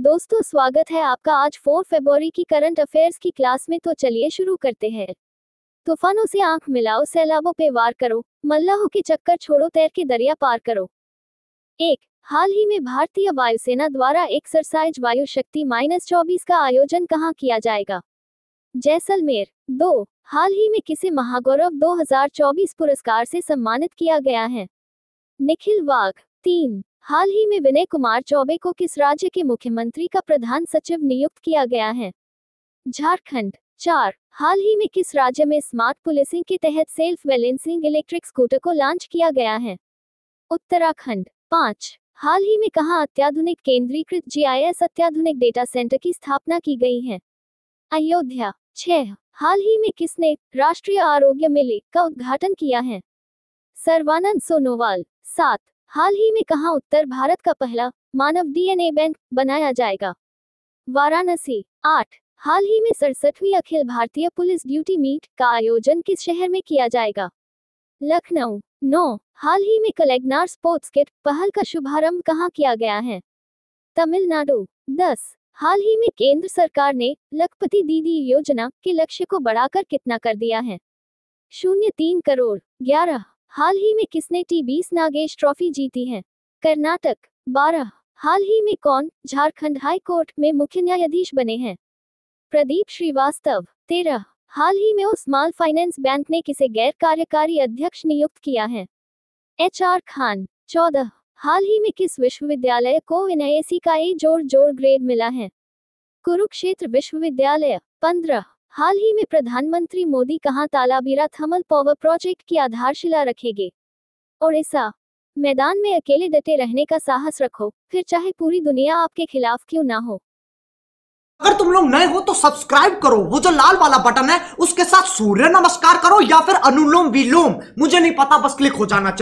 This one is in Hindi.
दोस्तों स्वागत है आपका आज 4 फरवरी की करंट अफेयर्स की क्लास में तो चलिए शुरू करते हैं तूफानों से आंख मिलाओ सैलाबों पे वार करो मल्लाहों के चक्कर छोड़ो तैर के दरिया पार करो एक हाल ही में भारतीय वायुसेना द्वारा एक्सरसाइज वायु शक्ति माइनस चौबीस का आयोजन कहाँ किया जाएगा जैसलमेर दो हाल ही में किसे महागौरव 2024 पुरस्कार से सम्मानित किया गया है निखिल वाघ तीन हाल ही में विनय कुमार चौबे को किस राज्य के मुख्यमंत्री का प्रधान सचिव नियुक्त किया गया है झारखंड चार हाल ही में किस राज्य में स्मार्ट पुलिसिंग के तहत सेल्फ बैलेंसिंग इलेक्ट्रिक स्कूटर को लॉन्च किया गया है उत्तराखंड पाँच हाल ही में कहा अत्याधुनिक केंद्रीकृत जीआईएस अत्याधुनिक डेटा सेंटर की स्थापना की गई है अयोध्या छह हाल ही में किसने राष्ट्रीय आरोग्य मेले का उद्घाटन किया है सर्वानंद सोनोवाल सात हाल ही में कहा उत्तर भारत का पहला मानव डीएनए बैंक बनाया जाएगा वाराणसी आठ हाल ही में सड़सठवीं अखिल भारतीय पुलिस ड्यूटी मीट का आयोजन किस शहर में किया जाएगा लखनऊ नौ हाल ही में कलेगनार स्पोर्ट्स किट पहल का शुभारंभ कहाँ किया गया है तमिलनाडु दस हाल ही में केंद्र सरकार ने लखपति दीदी योजना के लक्ष्य को बढ़ाकर कितना कर दिया है शून्य तीन करोड़ ग्यारह हाल ही में किसने टी बीस नागेश ट्रॉफी जीती है कर्नाटक बारह हाल ही में कौन झारखंड हाई कोर्ट में मुख्य न्यायाधीश बने हैं प्रदीप श्रीवास्तव तेरह हाल ही में स्मॉल फाइनेंस बैंक ने किसे गैर कार्यकारी अध्यक्ष नियुक्त किया है एच आर खान चौदह हाल ही में किस विश्वविद्यालय को एन का ए जोड़ जोड़ ग्रेड मिला है कुरुक्षेत्र विश्वविद्यालय पंद्रह हाल ही में प्रधानमंत्री मोदी कहां तालाबीरा थर्मल पावर प्रोजेक्ट की आधारशिला रखेंगे ओडिशा मैदान में अकेले डटे रहने का साहस रखो फिर चाहे पूरी दुनिया आपके खिलाफ क्यों ना हो अगर तुम लोग नए हो तो सब्सक्राइब करो वो जो लाल वाला बटन है उसके साथ सूर्य नमस्कार करो या फिर अनुलोम विलोम मुझे नहीं पता बस क्लिक हो जाना चाहिए